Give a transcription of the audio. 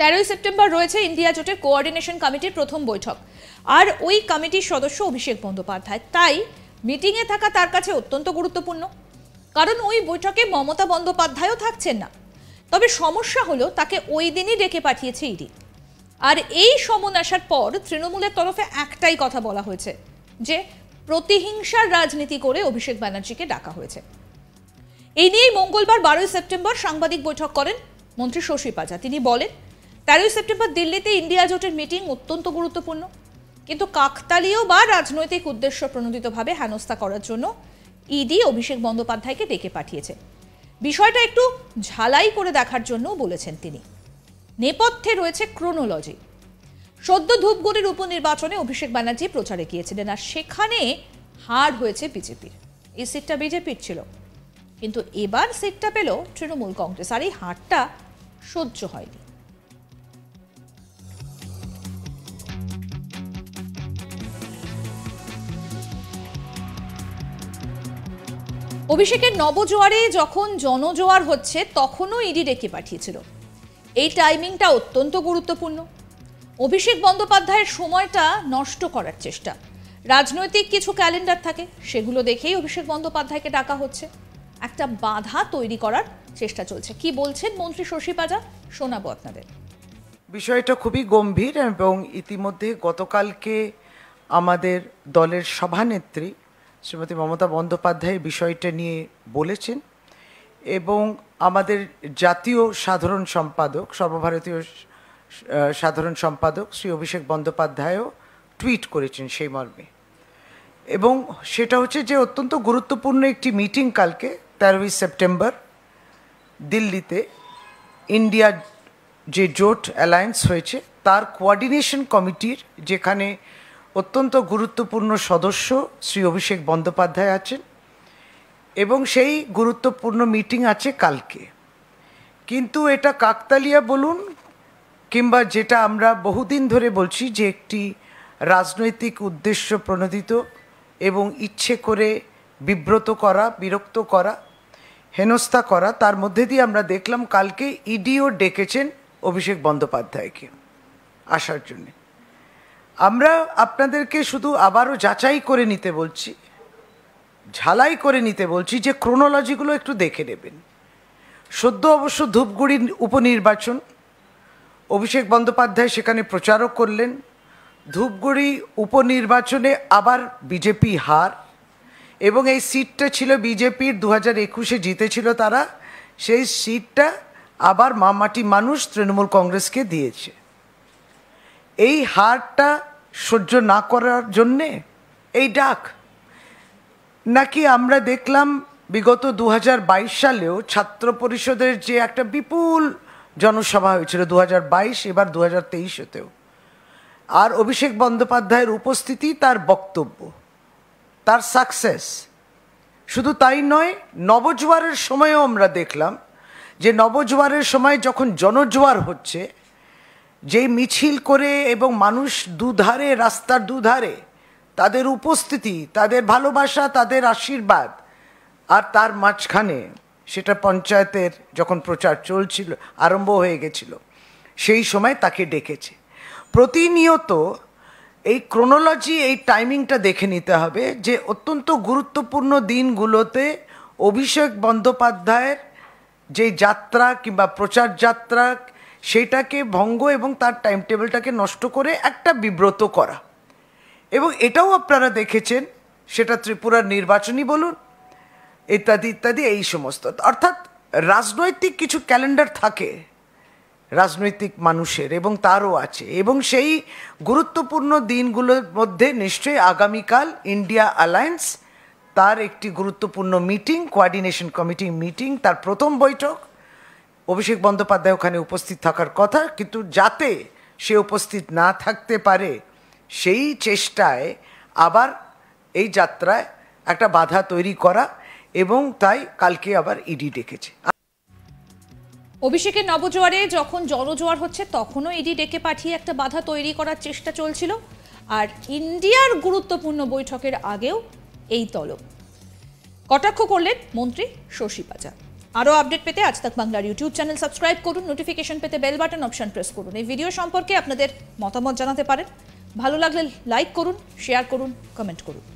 তেরোই সেপ্টেম্বর রয়েছে ইন্ডিয়া জোটের কোঅর্ডিনেশন কমিটির প্রথম বৈঠক আর ওই কমিটির সদস্য অভিষেক বন্দ্যোপাধ্যায় তাই মিটিংয়ে থাকা তার কাছে অত্যন্ত গুরুত্বপূর্ণ কারণ ওই বৈঠকে মমতা বন্দ্যোপাধ্যায়ও থাকছেন না তবে সমস্যা হলো তাকে ওই দিনই ডেকে পাঠিয়েছে ইডি আর এই সমন আসার পর তৃণমূলের তরফে একটাই কথা বলা হয়েছে যে প্রতিহিংসার রাজনীতি করে অভিষেক ব্যানার্জিকে ডাকা হয়েছে এই নিয়েই মঙ্গলবার বারোই সেপ্টেম্বর সাংবাদিক বৈঠক করেন মন্ত্রী শশী পাজা তিনি বলেন তেরোই সেপ্টেম্বর দিল্লিতে ইন্ডিয়া জোটের মিটিং অত্যন্ত গুরুত্বপূর্ণ কিন্তু কাকতালীয় বা রাজনৈতিক উদ্দেশ্য প্রণোদিতভাবে হেনস্থা করার জন্য ইডি অভিষেক বন্দ্যোপাধ্যায়কে ডেকে পাঠিয়েছে বিষয়টা একটু ঝালাই করে দেখার জন্য বলেছেন তিনি নেপথ্যে রয়েছে ক্রোনোলজি সদ্য ধূপগুড়ির উপনির্বাচনে অভিষেক ব্যানার্জি প্রচারে গিয়েছিলেন আর সেখানে হার হয়েছে বিজেপির এই সিটটা বিজেপির ছিল কিন্তু এবার সিটটা পেল তৃণমূল কংগ্রেস আর এই হারটা সহ্য হয়নি অভিষেকের নবজোয়ারে যখন জনজোয়ার হচ্ছে তখনও ইডি ডেকে পাঠিয়েছিল এই টাইমিংটা অত্যন্ত গুরুত্বপূর্ণ অভিষেক বন্দ্যোপাধ্যায়ের সময়টা নষ্ট করার চেষ্টা রাজনৈতিক কিছু ক্যালেন্ডার থাকে সেগুলো দেখেই অভিষেক বন্দ্যোপাধ্যায়কে ডাকা হচ্ছে একটা বাধা তৈরি করার চেষ্টা চলছে কি বলছেন মন্ত্রী শশী পাজা শোনাবো আপনাদের বিষয়টা খুবই গম্ভীর এবং ইতিমধ্যে গতকালকে আমাদের দলের সভানেত্রী শ্রীমতী মমতা বন্দ্যোপাধ্যায় বিষয়টা নিয়ে বলেছেন এবং আমাদের জাতীয় সাধারণ সম্পাদক সর্বভারতীয় সাধারণ সম্পাদক শ্রী অভিষেক বন্দ্যোপাধ্যায়ও টুইট করেছেন সেই মর্মে এবং সেটা হচ্ছে যে অত্যন্ত গুরুত্বপূর্ণ একটি মিটিং কালকে তেরোই সেপ্টেম্বর দিল্লিতে ইন্ডিয়া যে জোট অ্যালায়েন্স হয়েছে তার কোয়ার্ডিনেশন কমিটির যেখানে অত্যন্ত গুরুত্বপূর্ণ সদস্য শ্রী অভিষেক বন্দ্যোপাধ্যায় আছেন এবং সেই গুরুত্বপূর্ণ মিটিং আছে কালকে কিন্তু এটা কাকতালিয়া বলুন কিংবা যেটা আমরা বহুদিন ধরে বলছি যে একটি রাজনৈতিক উদ্দেশ্য প্রণোদিত এবং ইচ্ছে করে বিব্রত করা বিরক্ত করা হেনস্থা করা তার মধ্যে দিয়ে আমরা দেখলাম কালকে ইডিও ডেকেছেন অভিষেক বন্দ্যোপাধ্যায়কে আসার জন্যে আমরা আপনাদেরকে শুধু আবারও যাচাই করে নিতে বলছি ঝালাই করে নিতে বলছি যে ক্রোনোলজিগুলো একটু দেখে নেবেন সদ্য অবশ্য ধূপগুড়ির উপনির্বাচন অভিষেক বন্দ্যোপাধ্যায় সেখানে প্রচারও করলেন ধূপগুড়ি উপনির্বাচনে আবার বিজেপি হার এবং এই সিটটা ছিল বিজেপির দু হাজার একুশে জিতেছিল তারা সেই সিটটা আবার মামাটি মানুষ তৃণমূল কংগ্রেসকে দিয়েছে এই হারটা সহ্য না করার জন্যে এই ডাক নাকি আমরা দেখলাম বিগত দু সালেও ছাত্র পরিষদের যে একটা বিপুল জনসভা হয়েছিল দু এবার দু হাজার তেইশেতেও আর অভিষেক বন্দ্যোপাধ্যায়ের উপস্থিতি তার বক্তব্য তার সাকসেস শুধু তাই নয় নবজোয়ারের সময়ও আমরা দেখলাম যে নবজোয়ারের সময় যখন জনজোয়ার হচ্ছে যে মিছিল করে এবং মানুষ দুধারে রাস্তার দুধারে তাদের উপস্থিতি তাদের ভালোবাসা তাদের আশীর্বাদ আর তার মাঝখানে সেটা পঞ্চায়েতের যখন প্রচার চলছিল আরম্ভ হয়ে গেছিল সেই সময় তাকে ডেকেছে প্রতিনিয়ত এই ক্রোনোলজি এই টাইমিংটা দেখে নিতে হবে যে অত্যন্ত গুরুত্বপূর্ণ দিনগুলোতে অভিষেক বন্দ্যোপাধ্যায়ের যে যাত্রা কিংবা প্রচার যাত্রা সেটাকে ভঙ্গ এবং তার টাইম টেবিলটাকে নষ্ট করে একটা বিব্রত করা এবং এটাও আপনারা দেখেছেন সেটা ত্রিপুরার নির্বাচনী বলুন ইত্যাদি ইত্যাদি এই সমস্ত অর্থাৎ রাজনৈতিক কিছু ক্যালেন্ডার থাকে রাজনৈতিক মানুষের এবং তারও আছে এবং সেই গুরুত্বপূর্ণ দিনগুলোর মধ্যে নিশ্চয়ই আগামীকাল ইন্ডিয়া অ্যালায়েন্স তার একটি গুরুত্বপূর্ণ মিটিং কোয়ার্ডিনেশন কমিটি মিটিং তার প্রথম বৈঠক অভিষেক বন্দ্যোপাধ্যায় ওখানে উপস্থিত থাকার কথা কিন্তু যাতে সে উপস্থিত না থাকতে পারে সেই চেষ্টায় আবার এই যাত্রায় একটা বাধা তৈরি করা এবং তাই কালকে আবার ইডি e ডেকেছে অভিষেকের নবজোয়ারে যখন জনজোয়ার হচ্ছে তখনও ইডি e ডেকে পাঠিয়ে একটা বাধা তৈরি করার চেষ্টা চলছিল আর ইন্ডিয়ার গুরুত্বপূর্ণ বৈঠকের আগেও এই তলব কটাক্ষ করলেন মন্ত্রী শশী বাজার আরও আপডেট পেতে আজ তাক বাংলার ইউটিউব চ্যানেল সাবস্ক্রাইব করুন নোটিফিকেশন পেতে বেল বাটন অপশন প্রেস করুন এই ভিডিও সম্পর্কে আপনাদের মতামত জানাতে পারেন ভালো লাগলে লাইক করুন শেয়ার করুন কমেন্ট করুন